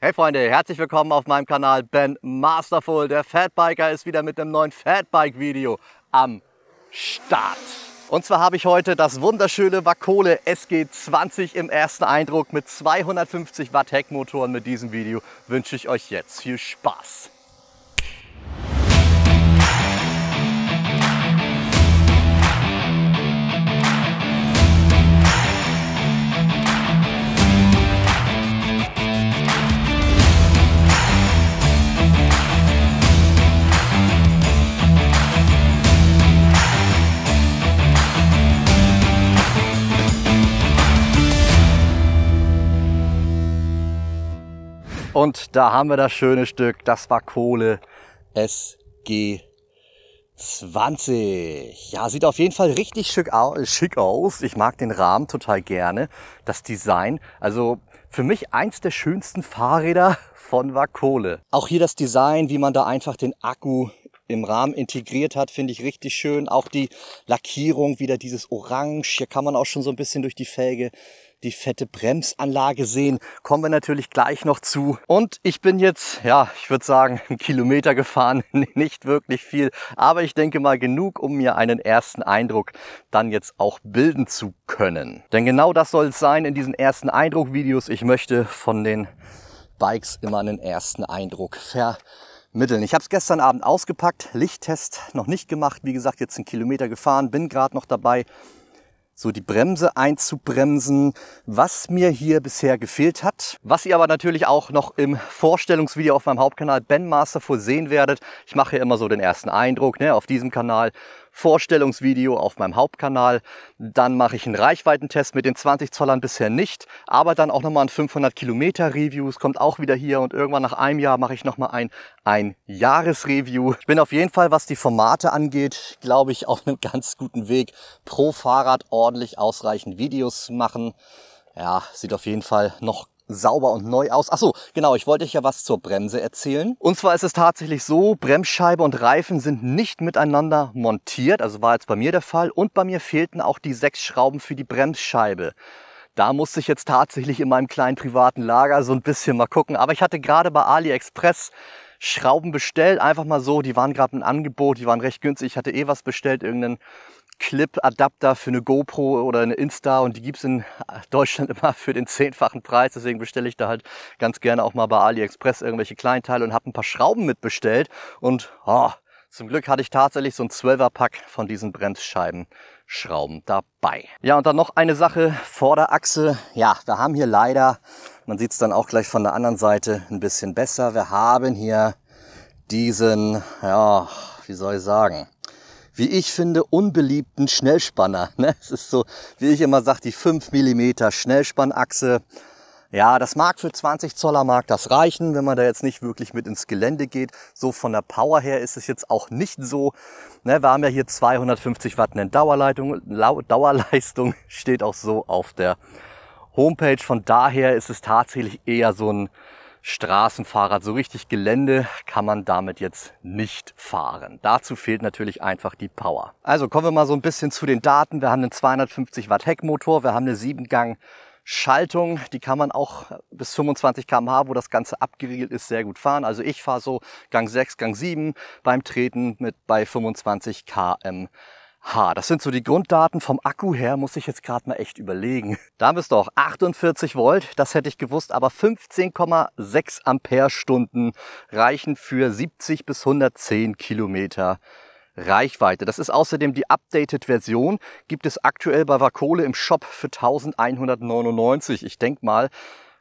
Hey Freunde, herzlich willkommen auf meinem Kanal Ben Masterful. Der Fatbiker ist wieder mit einem neuen Fatbike-Video am Start. Und zwar habe ich heute das wunderschöne Vakole SG20 im ersten Eindruck mit 250 Watt Heckmotoren mit diesem Video. Wünsche ich euch jetzt viel Spaß. Und da haben wir das schöne Stück. Das war Kohle SG20. Ja, sieht auf jeden Fall richtig schick aus. Ich mag den Rahmen total gerne. Das Design. Also für mich eins der schönsten Fahrräder von Wakole. Auch hier das Design, wie man da einfach den Akku im Rahmen integriert hat, finde ich richtig schön. Auch die Lackierung, wieder dieses Orange. Hier kann man auch schon so ein bisschen durch die Felge die fette Bremsanlage sehen. Kommen wir natürlich gleich noch zu. Und ich bin jetzt, ja, ich würde sagen, einen Kilometer gefahren, nicht wirklich viel, aber ich denke mal genug, um mir einen ersten Eindruck dann jetzt auch bilden zu können. Denn genau das soll es sein in diesen ersten Eindruck-Videos. Ich möchte von den Bikes immer einen ersten Eindruck ver Mitteln. Ich habe es gestern Abend ausgepackt, Lichttest noch nicht gemacht, wie gesagt jetzt einen Kilometer gefahren, bin gerade noch dabei, so die Bremse einzubremsen, was mir hier bisher gefehlt hat. Was ihr aber natürlich auch noch im Vorstellungsvideo auf meinem Hauptkanal Ben Masterful sehen werdet. Ich mache hier immer so den ersten Eindruck ne, auf diesem Kanal Vorstellungsvideo auf meinem Hauptkanal. Dann mache ich einen Reichweitentest mit den 20 Zollern bisher nicht, aber dann auch nochmal ein 500 Kilometer Review. Es kommt auch wieder hier und irgendwann nach einem Jahr mache ich nochmal ein ein Jahresreview. Ich bin auf jeden Fall, was die Formate angeht, glaube ich, auf einem ganz guten Weg, pro Fahrrad ordentlich ausreichend Videos zu machen. Ja, sieht auf jeden Fall noch sauber und neu aus. Ach so, genau, ich wollte euch ja was zur Bremse erzählen. Und zwar ist es tatsächlich so, Bremsscheibe und Reifen sind nicht miteinander montiert, also war jetzt bei mir der Fall. Und bei mir fehlten auch die sechs Schrauben für die Bremsscheibe. Da musste ich jetzt tatsächlich in meinem kleinen privaten Lager so ein bisschen mal gucken. Aber ich hatte gerade bei AliExpress Schrauben bestellt, einfach mal so. Die waren gerade ein Angebot, die waren recht günstig. Ich hatte eh was bestellt, irgendeinen Clip-Adapter für eine GoPro oder eine Insta und die gibt es in Deutschland immer für den zehnfachen Preis. Deswegen bestelle ich da halt ganz gerne auch mal bei AliExpress irgendwelche Kleinteile und habe ein paar Schrauben mitbestellt. Und oh, zum Glück hatte ich tatsächlich so ein 12er-Pack von diesen Bremsscheiben. Schrauben dabei. Ja, und dann noch eine Sache, Vorderachse. Ja, wir haben hier leider, man sieht es dann auch gleich von der anderen Seite ein bisschen besser, wir haben hier diesen, ja, wie soll ich sagen, wie ich finde, unbeliebten Schnellspanner. Ne? Es ist so, wie ich immer sage, die 5 mm Schnellspannachse. Ja, das mag für 20 Zoller mag das reichen, wenn man da jetzt nicht wirklich mit ins Gelände geht. So von der Power her ist es jetzt auch nicht so. Ne, wir haben ja hier 250 Watt in Dauerleitung, Dauerleistung steht auch so auf der Homepage. Von daher ist es tatsächlich eher so ein Straßenfahrrad. So richtig Gelände kann man damit jetzt nicht fahren. Dazu fehlt natürlich einfach die Power. Also kommen wir mal so ein bisschen zu den Daten. Wir haben einen 250 Watt Heckmotor, wir haben eine 7-Gang Schaltung, die kann man auch bis 25 km/h, wo das Ganze abgeriegelt ist, sehr gut fahren. Also ich fahre so Gang 6, Gang 7 beim Treten mit bei 25 km/h. Ha, Das sind so die Grunddaten. Vom Akku her muss ich jetzt gerade mal echt überlegen. Da bist du auch 48 Volt, das hätte ich gewusst, aber 15,6 Ampere-Stunden reichen für 70 bis 110 Kilometer Reichweite. Das ist außerdem die Updated-Version, gibt es aktuell bei Vakole im Shop für 1199. Ich denke mal,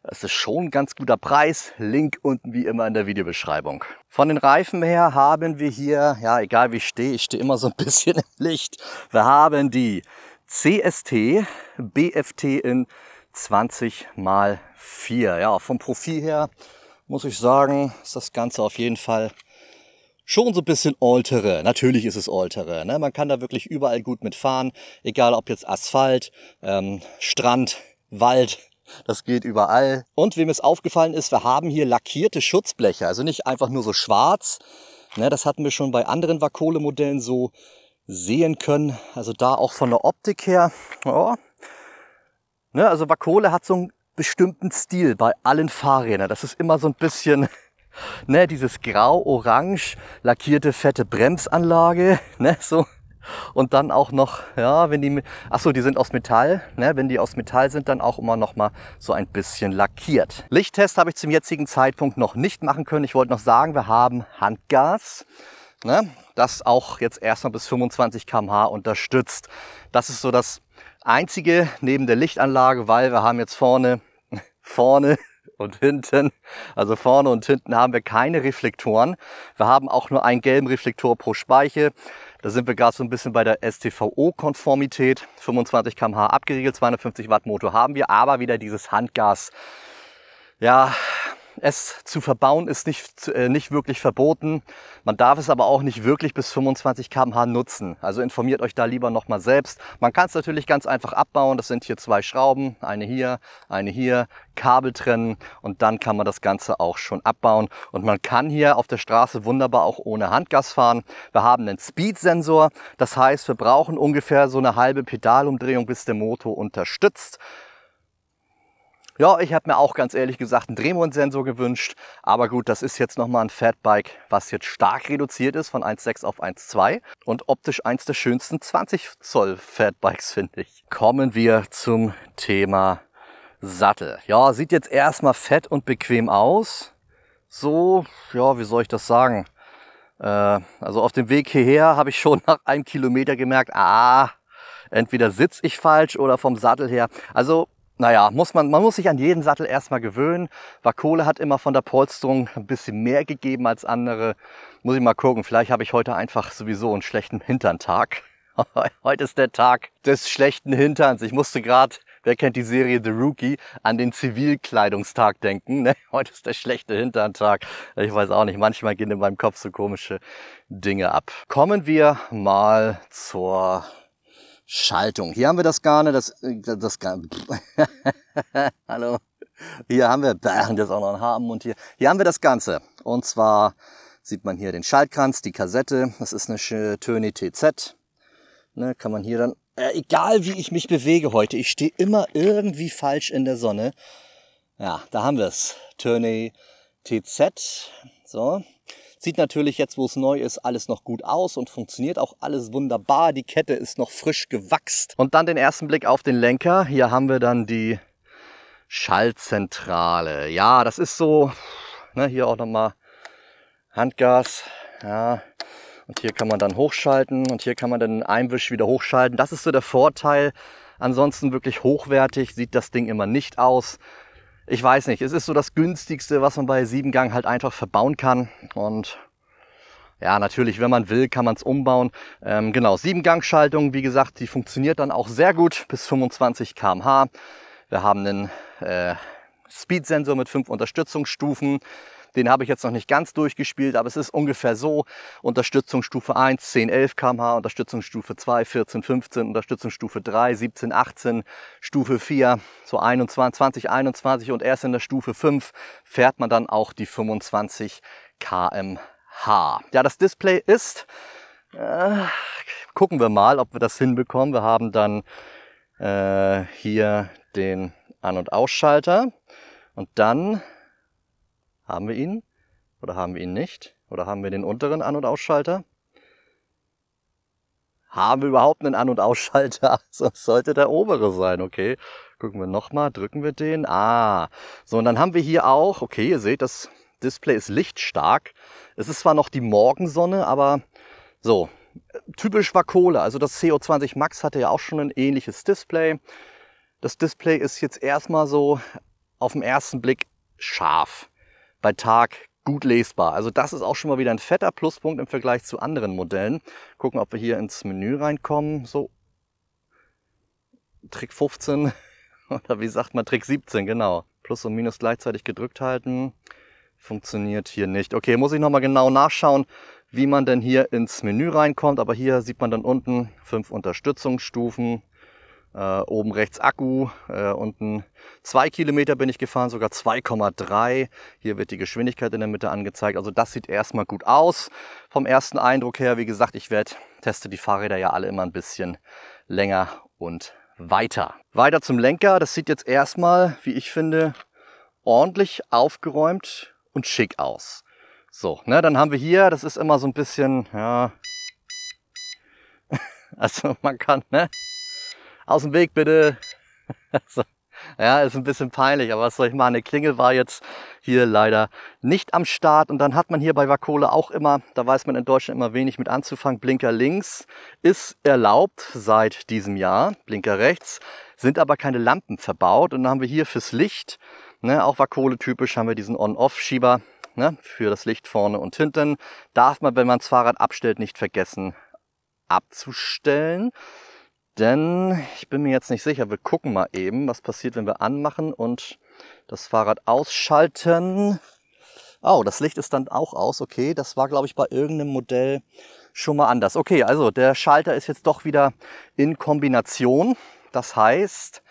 es ist schon ein ganz guter Preis. Link unten wie immer in der Videobeschreibung. Von den Reifen her haben wir hier, ja egal wie ich stehe, ich stehe immer so ein bisschen im Licht. Wir haben die CST BFT in 20 mal 4. Ja, vom Profil her muss ich sagen, ist das Ganze auf jeden Fall schon so ein bisschen Altere. Natürlich ist es Altere. Ne? Man kann da wirklich überall gut mitfahren. Egal ob jetzt Asphalt, ähm, Strand, Wald, das geht überall. Und wem es aufgefallen ist, wir haben hier lackierte Schutzbleche, also nicht einfach nur so schwarz. Ne, das hatten wir schon bei anderen Vakole-Modellen so sehen können. Also da auch von der Optik her. Oh. Ne, also Vakole hat so einen bestimmten Stil bei allen Fahrrädern. Das ist immer so ein bisschen ne, dieses grau-orange lackierte fette Bremsanlage. Ne, so und dann auch noch, ja, wenn die, ach so, die sind aus Metall, ne? wenn die aus Metall sind, dann auch immer noch mal so ein bisschen lackiert. Lichttest habe ich zum jetzigen Zeitpunkt noch nicht machen können. Ich wollte noch sagen, wir haben Handgas, ne? das auch jetzt erstmal bis 25 km/h unterstützt. Das ist so das einzige neben der Lichtanlage, weil wir haben jetzt vorne, vorne und hinten, also vorne und hinten haben wir keine Reflektoren. Wir haben auch nur einen gelben Reflektor pro Speiche. Da sind wir gerade so ein bisschen bei der STVO-Konformität. 25 km/h abgeriegelt, 250 Watt Motor haben wir, aber wieder dieses Handgas. Ja, es zu verbauen ist nicht, äh, nicht wirklich verboten. Man darf es aber auch nicht wirklich bis 25 km/h nutzen. Also informiert euch da lieber nochmal selbst. Man kann es natürlich ganz einfach abbauen. Das sind hier zwei Schrauben, eine hier, eine hier, Kabel trennen und dann kann man das Ganze auch schon abbauen. Und man kann hier auf der Straße wunderbar auch ohne Handgas fahren. Wir haben einen Speed-Sensor, das heißt, wir brauchen ungefähr so eine halbe Pedalumdrehung, bis der Motor unterstützt. Ja, ich habe mir auch ganz ehrlich gesagt einen Drehmomentsensor gewünscht. Aber gut, das ist jetzt nochmal ein Fatbike, was jetzt stark reduziert ist von 1,6 auf 1,2 und optisch eins der schönsten 20 Zoll Fatbikes, finde ich. Kommen wir zum Thema Sattel. Ja, sieht jetzt erstmal fett und bequem aus. So, ja, wie soll ich das sagen? Äh, also auf dem Weg hierher habe ich schon nach einem Kilometer gemerkt, ah, entweder sitze ich falsch oder vom Sattel her. Also naja, muss man, man muss sich an jeden Sattel erstmal gewöhnen. Vakole hat immer von der Polsterung ein bisschen mehr gegeben als andere. Muss ich mal gucken, vielleicht habe ich heute einfach sowieso einen schlechten Hinterntag. heute ist der Tag des schlechten Hinterns. Ich musste gerade, wer kennt die Serie The Rookie, an den Zivilkleidungstag denken. Ne? Heute ist der schlechte Hinterntag. Ich weiß auch nicht, manchmal gehen in meinem Kopf so komische Dinge ab. Kommen wir mal zur Schaltung. Hier haben wir das Garne, das, äh, das Garne. Hallo. Hier haben wir, bam, das ist auch noch ein Haarmund hier. Hier haben wir das Ganze. Und zwar sieht man hier den Schaltkranz, die Kassette. Das ist eine Töne TZ. Ne, kann man hier dann, äh, egal wie ich mich bewege heute, ich stehe immer irgendwie falsch in der Sonne. Ja, da haben wir es. Töne TZ. So, Sieht natürlich jetzt, wo es neu ist, alles noch gut aus und funktioniert auch alles wunderbar. Die Kette ist noch frisch gewachst. Und dann den ersten Blick auf den Lenker. Hier haben wir dann die Schaltzentrale. Ja, das ist so, ne, hier auch nochmal Handgas. Ja, und hier kann man dann hochschalten und hier kann man dann Einwisch wieder hochschalten. Das ist so der Vorteil. Ansonsten wirklich hochwertig sieht das Ding immer nicht aus ich weiß nicht, es ist so das günstigste, was man bei sieben Gang halt einfach verbauen kann. Und ja, natürlich, wenn man will, kann man es umbauen. Ähm, genau, sieben gang schaltung wie gesagt, die funktioniert dann auch sehr gut bis 25 km/h. Wir haben einen äh, Speed-Sensor mit fünf Unterstützungsstufen. Den habe ich jetzt noch nicht ganz durchgespielt, aber es ist ungefähr so. Unterstützungsstufe 1, 10, 11 kmh, Unterstützungsstufe 2, 14, 15, Unterstützungsstufe 3, 17, 18, Stufe 4, so 21, 20, 21 und erst in der Stufe 5 fährt man dann auch die 25 kmh. Ja, das Display ist, äh, gucken wir mal, ob wir das hinbekommen. Wir haben dann äh, hier den An- und Ausschalter und dann haben wir ihn oder haben wir ihn nicht? Oder haben wir den unteren An- und Ausschalter? Haben wir überhaupt einen An- und Ausschalter? Sonst sollte der obere sein, okay. Gucken wir nochmal, drücken wir den. Ah, so und dann haben wir hier auch, okay, ihr seht, das Display ist lichtstark. Es ist zwar noch die Morgensonne, aber so, typisch war Kohle. Also das CO20 Max hatte ja auch schon ein ähnliches Display. Das Display ist jetzt erstmal so auf den ersten Blick scharf bei Tag gut lesbar. Also das ist auch schon mal wieder ein fetter Pluspunkt im Vergleich zu anderen Modellen. Gucken, ob wir hier ins Menü reinkommen. So, Trick 15 oder wie sagt man Trick 17, genau. Plus und Minus gleichzeitig gedrückt halten. Funktioniert hier nicht. Okay, muss ich nochmal genau nachschauen, wie man denn hier ins Menü reinkommt. Aber hier sieht man dann unten fünf Unterstützungsstufen. Äh, oben rechts Akku, äh, unten 2 Kilometer bin ich gefahren, sogar 2,3. Hier wird die Geschwindigkeit in der Mitte angezeigt. Also das sieht erstmal gut aus. Vom ersten Eindruck her, wie gesagt, ich werde, teste die Fahrräder ja alle immer ein bisschen länger und weiter. Weiter zum Lenker. Das sieht jetzt erstmal, wie ich finde, ordentlich aufgeräumt und schick aus. So, ne, dann haben wir hier, das ist immer so ein bisschen, ja, also man kann, ne, aus dem Weg bitte. ja, ist ein bisschen peinlich, aber was soll ich machen? Eine Klingel war jetzt hier leider nicht am Start. Und dann hat man hier bei Vakole auch immer, da weiß man in Deutschland immer wenig mit anzufangen, Blinker links ist erlaubt seit diesem Jahr, Blinker rechts, sind aber keine Lampen verbaut. Und dann haben wir hier fürs Licht, ne, auch Vakole typisch, haben wir diesen On-Off-Schieber ne, für das Licht vorne und hinten. Darf man, wenn man das Fahrrad abstellt, nicht vergessen abzustellen. Denn ich bin mir jetzt nicht sicher, wir gucken mal eben, was passiert, wenn wir anmachen und das Fahrrad ausschalten. Oh, das Licht ist dann auch aus. Okay, das war, glaube ich, bei irgendeinem Modell schon mal anders. Okay, also der Schalter ist jetzt doch wieder in Kombination. Das heißt,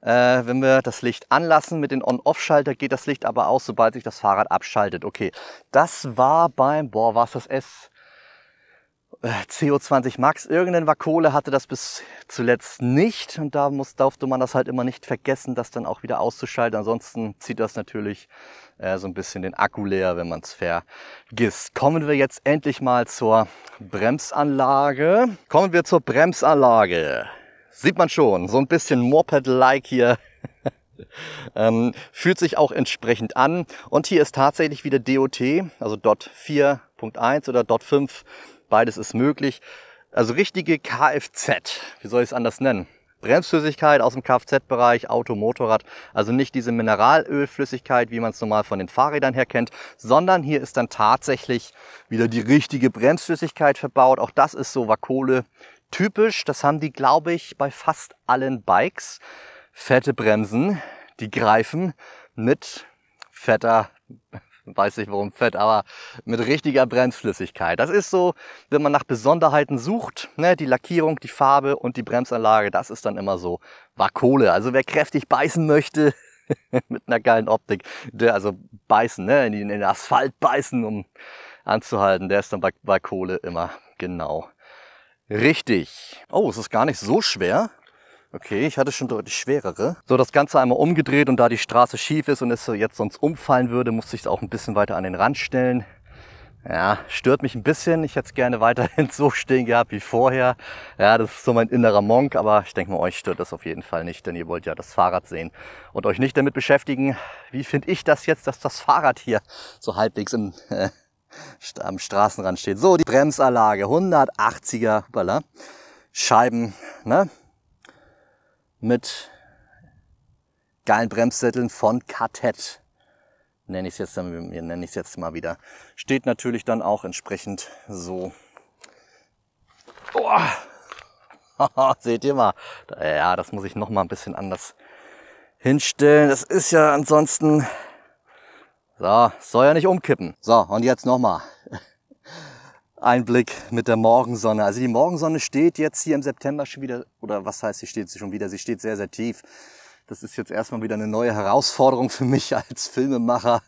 äh, wenn wir das Licht anlassen mit dem On-Off-Schalter, geht das Licht aber aus, sobald sich das Fahrrad abschaltet. Okay, das war beim, boah, war es das S? CO20 Max. Irgendein Vakole hatte das bis zuletzt nicht und da muss, durfte man das halt immer nicht vergessen, das dann auch wieder auszuschalten. Ansonsten zieht das natürlich äh, so ein bisschen den Akku leer, wenn man es vergisst. Kommen wir jetzt endlich mal zur Bremsanlage. Kommen wir zur Bremsanlage. Sieht man schon, so ein bisschen Moped-like hier ähm, fühlt sich auch entsprechend an. Und hier ist tatsächlich wieder DOT, also DOT 4.1 oder DOT 5 Beides ist möglich. Also richtige Kfz, wie soll ich es anders nennen? Bremsflüssigkeit aus dem Kfz-Bereich, Auto, Motorrad. Also nicht diese Mineralölflüssigkeit, wie man es normal von den Fahrrädern her kennt, sondern hier ist dann tatsächlich wieder die richtige Bremsflüssigkeit verbaut. Auch das ist so Vakole typisch. Das haben die, glaube ich, bei fast allen Bikes. Fette Bremsen, die greifen mit fetter weiß nicht warum Fett, aber mit richtiger Bremsflüssigkeit. Das ist so, wenn man nach Besonderheiten sucht, ne, die Lackierung, die Farbe und die Bremsanlage, das ist dann immer so Kohle. Also wer kräftig beißen möchte mit einer geilen Optik, der also beißen, ne, in den Asphalt beißen, um anzuhalten, der ist dann bei Kohle immer genau richtig. Oh, es ist gar nicht so schwer. Okay, ich hatte schon deutlich schwerere. So, das Ganze einmal umgedreht und da die Straße schief ist und es jetzt sonst umfallen würde, musste ich es auch ein bisschen weiter an den Rand stellen. Ja, stört mich ein bisschen. Ich hätte es gerne weiterhin so stehen gehabt wie vorher. Ja, das ist so mein innerer Monk, aber ich denke mal, euch stört das auf jeden Fall nicht, denn ihr wollt ja das Fahrrad sehen und euch nicht damit beschäftigen, wie finde ich das jetzt, dass das Fahrrad hier so halbwegs im, äh, am Straßenrand steht. So, die Bremsanlage, 180er, voilà, Scheiben, ne? mit geilen Bremssätteln von Kartett. Nenne ich es jetzt, nenn nenne jetzt mal wieder. Steht natürlich dann auch entsprechend so. Oh. Seht ihr mal. Ja, das muss ich noch mal ein bisschen anders hinstellen. Das ist ja ansonsten so, soll ja nicht umkippen. So, und jetzt nochmal. Einblick mit der Morgensonne. Also die Morgensonne steht jetzt hier im September schon wieder, oder was heißt, sie steht schon wieder, sie steht sehr, sehr tief. Das ist jetzt erstmal wieder eine neue Herausforderung für mich als Filmemacher.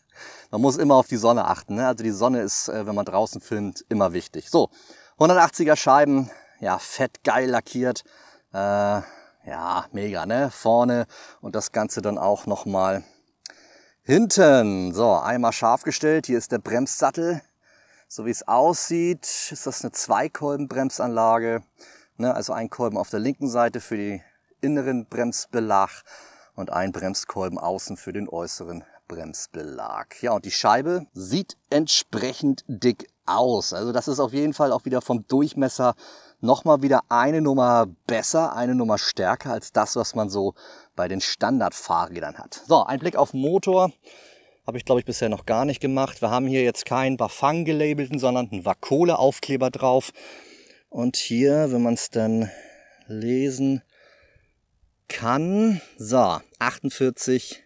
Man muss immer auf die Sonne achten. Ne? Also die Sonne ist, äh, wenn man draußen filmt, immer wichtig. So, 180er Scheiben, ja, fett, geil lackiert. Äh, ja, mega, ne? Vorne und das Ganze dann auch nochmal hinten. So, einmal scharf gestellt. Hier ist der Bremssattel so wie es aussieht, ist das eine Zweikolbenbremsanlage. Ne? Also ein Kolben auf der linken Seite für den inneren Bremsbelag und ein Bremskolben außen für den äußeren Bremsbelag. Ja, und die Scheibe sieht entsprechend dick aus. Also das ist auf jeden Fall auch wieder vom Durchmesser nochmal wieder eine Nummer besser, eine Nummer stärker als das, was man so bei den Standardfahrrädern hat. So, ein Blick auf Motor. Habe ich, glaube ich, bisher noch gar nicht gemacht. Wir haben hier jetzt keinen Bafang gelabelten, sondern einen Vakole-Aufkleber drauf. Und hier, wenn man es dann lesen kann, so, 48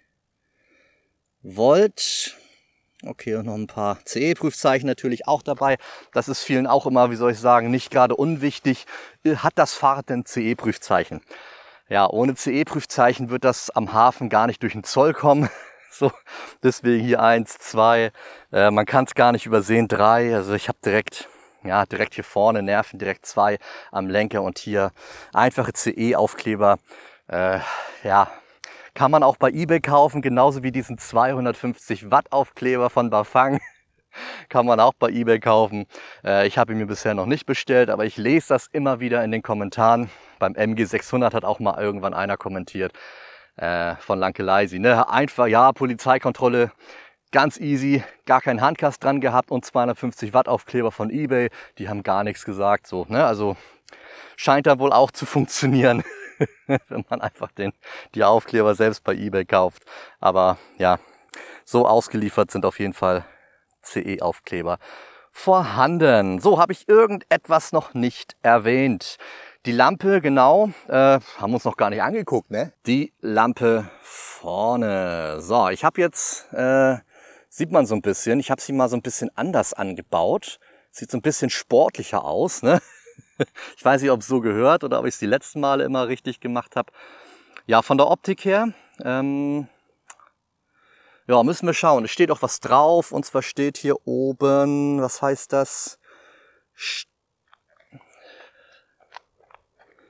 Volt. Okay, und noch ein paar CE-Prüfzeichen natürlich auch dabei. Das ist vielen auch immer, wie soll ich sagen, nicht gerade unwichtig. Äh, hat das Fahrrad denn CE-Prüfzeichen? Ja, ohne CE-Prüfzeichen wird das am Hafen gar nicht durch den Zoll kommen. So, deswegen hier eins, zwei. Äh, man kann es gar nicht übersehen. Drei. Also ich habe direkt, ja, direkt hier vorne Nerven, direkt zwei am Lenker und hier einfache CE-Aufkleber. Äh, ja, kann man auch bei eBay kaufen, genauso wie diesen 250 Watt Aufkleber von Bafang. kann man auch bei eBay kaufen. Äh, ich habe ihn mir bisher noch nicht bestellt, aber ich lese das immer wieder in den Kommentaren. Beim MG600 hat auch mal irgendwann einer kommentiert äh, von Lankeleisi. Ne? Einfach, ja, Polizeikontrolle, ganz easy, gar kein Handkast dran gehabt und 250 Watt Aufkleber von Ebay. Die haben gar nichts gesagt, so, ne? Also scheint da wohl auch zu funktionieren, wenn man einfach den, die Aufkleber selbst bei Ebay kauft. Aber ja, so ausgeliefert sind auf jeden Fall CE-Aufkleber vorhanden. So habe ich irgendetwas noch nicht erwähnt. Die Lampe, genau, äh, haben uns noch gar nicht angeguckt, ne? Die Lampe vorne. So, ich habe jetzt, äh, sieht man so ein bisschen, ich habe sie mal so ein bisschen anders angebaut. Sieht so ein bisschen sportlicher aus, ne? Ich weiß nicht, ob es so gehört oder ob ich es die letzten Male immer richtig gemacht habe. Ja, von der Optik her, ähm, ja, müssen wir schauen. Es steht auch was drauf und zwar steht hier oben, was heißt das? St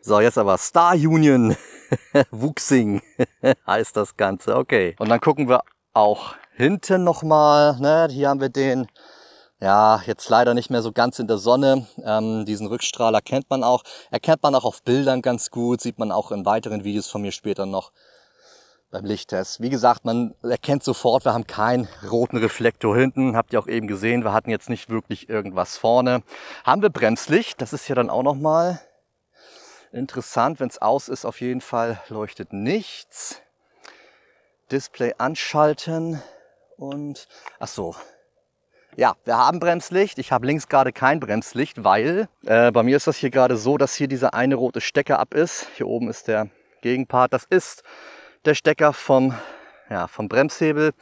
so, jetzt aber Star Union Wuxing heißt das Ganze. Okay. Und dann gucken wir auch hinten nochmal. Ne? Hier haben wir den ja, jetzt leider nicht mehr so ganz in der Sonne. Ähm, diesen Rückstrahler kennt man auch. Erkennt man auch auf Bildern ganz gut, sieht man auch in weiteren Videos von mir später noch beim Lichttest. Wie gesagt, man erkennt sofort, wir haben keinen roten Reflektor hinten. Habt ihr auch eben gesehen, wir hatten jetzt nicht wirklich irgendwas vorne. Haben wir Bremslicht, das ist ja dann auch nochmal Interessant, wenn es aus ist, auf jeden Fall leuchtet nichts. Display anschalten und ach so. Ja, wir haben Bremslicht. Ich habe links gerade kein Bremslicht, weil äh, bei mir ist das hier gerade so, dass hier dieser eine rote Stecker ab ist. Hier oben ist der Gegenpart. Das ist der Stecker vom, ja, vom Bremshebel.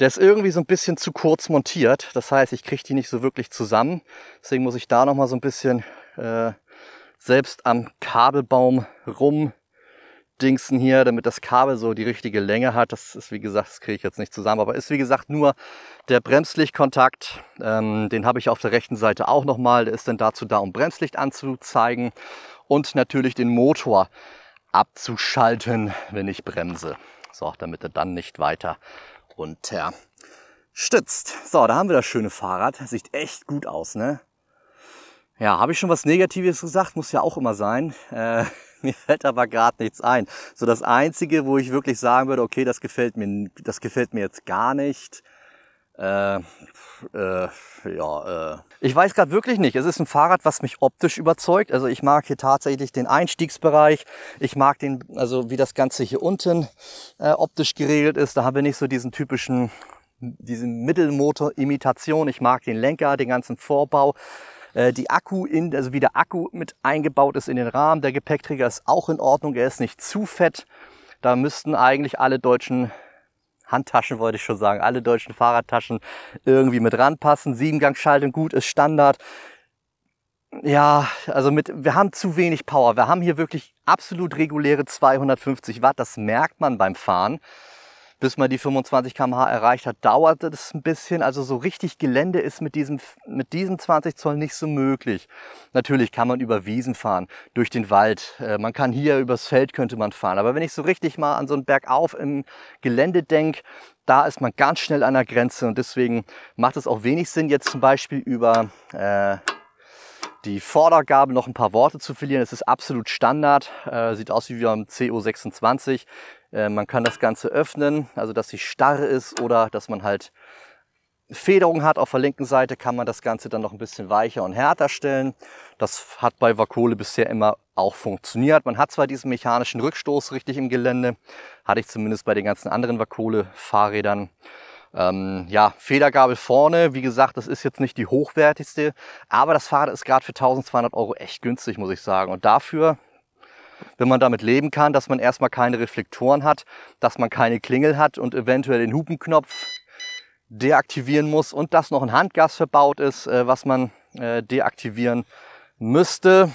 Der ist irgendwie so ein bisschen zu kurz montiert. Das heißt, ich kriege die nicht so wirklich zusammen. Deswegen muss ich da nochmal so ein bisschen äh, selbst am Kabelbaum rumdingsen hier, damit das Kabel so die richtige Länge hat. Das ist wie gesagt, das kriege ich jetzt nicht zusammen, aber ist wie gesagt nur der Bremslichtkontakt. Ähm, den habe ich auf der rechten Seite auch nochmal. Der ist dann dazu da, um Bremslicht anzuzeigen und natürlich den Motor abzuschalten, wenn ich bremse. So, damit er dann nicht weiter runter So, da haben wir das schöne Fahrrad. Sieht echt gut aus, ne? Ja, habe ich schon was Negatives gesagt? Muss ja auch immer sein. Äh, mir fällt aber gerade nichts ein. So das Einzige, wo ich wirklich sagen würde, okay, das gefällt mir, das gefällt mir jetzt gar nicht. Äh, äh, ja, äh. Ich weiß gerade wirklich nicht. Es ist ein Fahrrad, was mich optisch überzeugt. Also ich mag hier tatsächlich den Einstiegsbereich. Ich mag den, also wie das Ganze hier unten äh, optisch geregelt ist. Da haben wir nicht so diesen typischen, diesen Mittelmotor-Imitation. Ich mag den Lenker, den ganzen Vorbau. Äh, die Akku in, also wie der Akku mit eingebaut ist in den Rahmen. Der Gepäckträger ist auch in Ordnung, er ist nicht zu fett. Da müssten eigentlich alle deutschen Handtaschen wollte ich schon sagen, alle deutschen Fahrradtaschen irgendwie mit ranpassen. siebengang gut ist Standard. Ja, also mit, wir haben zu wenig Power. Wir haben hier wirklich absolut reguläre 250 Watt. Das merkt man beim Fahren bis man die 25 km/h erreicht hat, dauert das ein bisschen. Also so richtig Gelände ist mit diesem, mit diesem 20 Zoll nicht so möglich. Natürlich kann man über Wiesen fahren, durch den Wald. Äh, man kann hier übers Feld könnte man fahren. Aber wenn ich so richtig mal an so einen Bergauf im Gelände denke, da ist man ganz schnell an der Grenze und deswegen macht es auch wenig Sinn, jetzt zum Beispiel über äh, die Vordergabe noch ein paar Worte zu verlieren. Es ist absolut Standard, äh, sieht aus wie beim CO26. Äh, man kann das Ganze öffnen, also dass sie starr ist oder dass man halt Federung hat. Auf der linken Seite kann man das Ganze dann noch ein bisschen weicher und härter stellen. Das hat bei Vakole bisher immer auch funktioniert. Man hat zwar diesen mechanischen Rückstoß richtig im Gelände, hatte ich zumindest bei den ganzen anderen Vakole-Fahrrädern. Ähm, ja, Federgabel vorne, wie gesagt, das ist jetzt nicht die hochwertigste, aber das Fahrrad ist gerade für 1200 Euro echt günstig, muss ich sagen. Und dafür wenn man damit leben kann, dass man erstmal keine Reflektoren hat, dass man keine Klingel hat und eventuell den Hupenknopf deaktivieren muss und dass noch ein Handgas verbaut ist, äh, was man äh, deaktivieren müsste.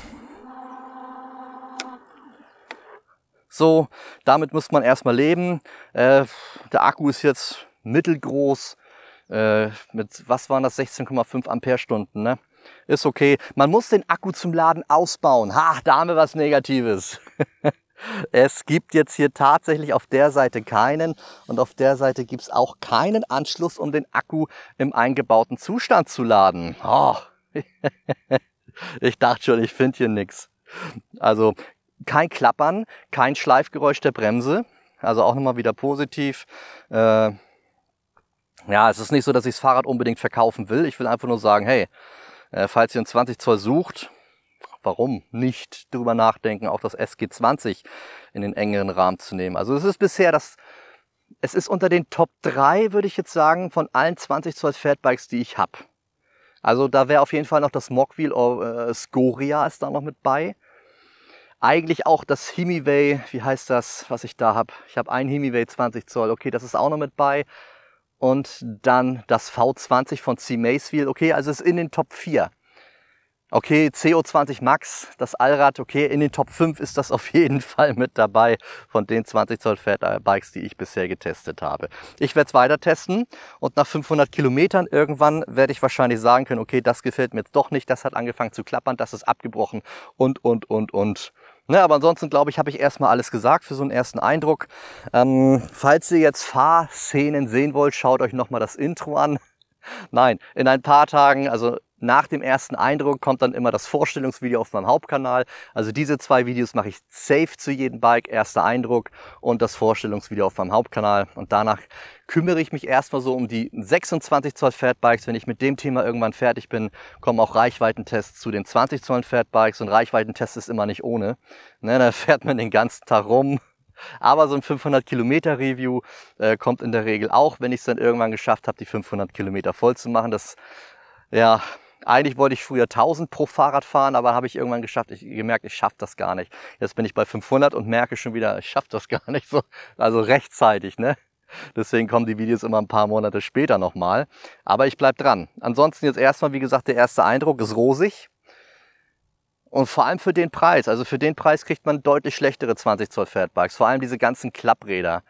So, damit muss man erstmal leben. Äh, der Akku ist jetzt mittelgroß mit, was waren das, 16,5 Amperestunden. Ne? Ist okay. Man muss den Akku zum Laden ausbauen. Ha, da haben wir was Negatives. es gibt jetzt hier tatsächlich auf der Seite keinen und auf der Seite gibt es auch keinen Anschluss, um den Akku im eingebauten Zustand zu laden. Oh. ich dachte schon, ich finde hier nichts. Also kein Klappern, kein Schleifgeräusch der Bremse. Also auch nochmal wieder positiv. Äh, ja, es ist nicht so, dass ich das Fahrrad unbedingt verkaufen will. Ich will einfach nur sagen, hey, äh, falls ihr einen 20 Zoll sucht, warum nicht drüber nachdenken, auch das SG20 in den engeren Rahmen zu nehmen. Also es ist bisher das, es ist unter den Top 3, würde ich jetzt sagen, von allen 20 Zoll Fatbikes, die ich habe. Also da wäre auf jeden Fall noch das Mogwheel äh, Scoria ist da noch mit bei. Eigentlich auch das Himiway, wie heißt das, was ich da habe? Ich habe ein Himiway 20 Zoll, okay, das ist auch noch mit bei und dann das V20 von C. Maysfield. Okay, also ist in den Top 4. Okay, CO20 Max, das Allrad, okay, in den Top 5 ist das auf jeden Fall mit dabei von den 20 Zoll Fat Bikes, die ich bisher getestet habe. Ich werde es weiter testen und nach 500 Kilometern irgendwann werde ich wahrscheinlich sagen können, okay, das gefällt mir jetzt doch nicht, das hat angefangen zu klappern, das ist abgebrochen und, und, und, und. Ne, aber ansonsten glaube ich, habe ich erstmal alles gesagt für so einen ersten Eindruck. Ähm, falls ihr jetzt Fahrszenen sehen wollt, schaut euch nochmal das Intro an. Nein, in ein paar Tagen, also nach dem ersten Eindruck kommt dann immer das Vorstellungsvideo auf meinem Hauptkanal. Also diese zwei Videos mache ich safe zu jedem Bike. Erster Eindruck und das Vorstellungsvideo auf meinem Hauptkanal. Und danach kümmere ich mich erstmal so um die 26 Zoll Fatbikes. Wenn ich mit dem Thema irgendwann fertig bin, kommen auch Reichweitentests zu den 20 Zoll Fatbikes. Und Reichweitentest ist immer nicht ohne. Ne, da fährt man den ganzen Tag rum aber so ein 500 Kilometer Review äh, kommt in der Regel auch, wenn ich es dann irgendwann geschafft habe, die 500 Kilometer voll zu machen. Das, ja, eigentlich wollte ich früher 1000 pro Fahrrad fahren, aber habe ich irgendwann geschafft, ich gemerkt, ich schaffe das gar nicht. Jetzt bin ich bei 500 und merke schon wieder, ich schaffe das gar nicht so, also rechtzeitig, ne? Deswegen kommen die Videos immer ein paar Monate später nochmal. Aber ich bleibe dran. Ansonsten jetzt erstmal, wie gesagt, der erste Eindruck ist rosig. Und vor allem für den Preis. Also für den Preis kriegt man deutlich schlechtere 20 Zoll Fatbikes. Vor allem diese ganzen Klappräder.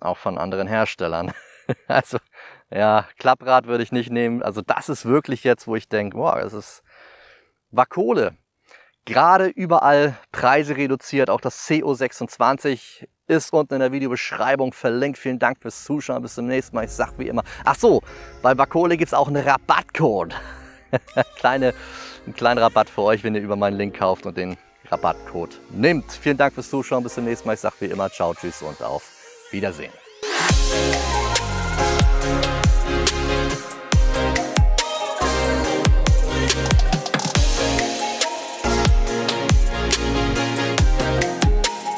Auch von anderen Herstellern. also, ja, Klapprad würde ich nicht nehmen. Also das ist wirklich jetzt, wo ich denke, boah, das ist, war Kohle. Gerade überall Preise reduziert. Auch das CO26 ist unten in der Videobeschreibung verlinkt. Vielen Dank fürs Zuschauen. Bis zum nächsten Mal. Ich sag wie immer. Ach so, bei Bakole gibt's auch einen Rabattcode. Kleine einen kleinen Rabatt für euch, wenn ihr über meinen Link kauft und den Rabattcode nehmt. Vielen Dank fürs Zuschauen. Bis zum nächsten Mal. Ich sage wie immer, ciao, tschüss und auf Wiedersehen.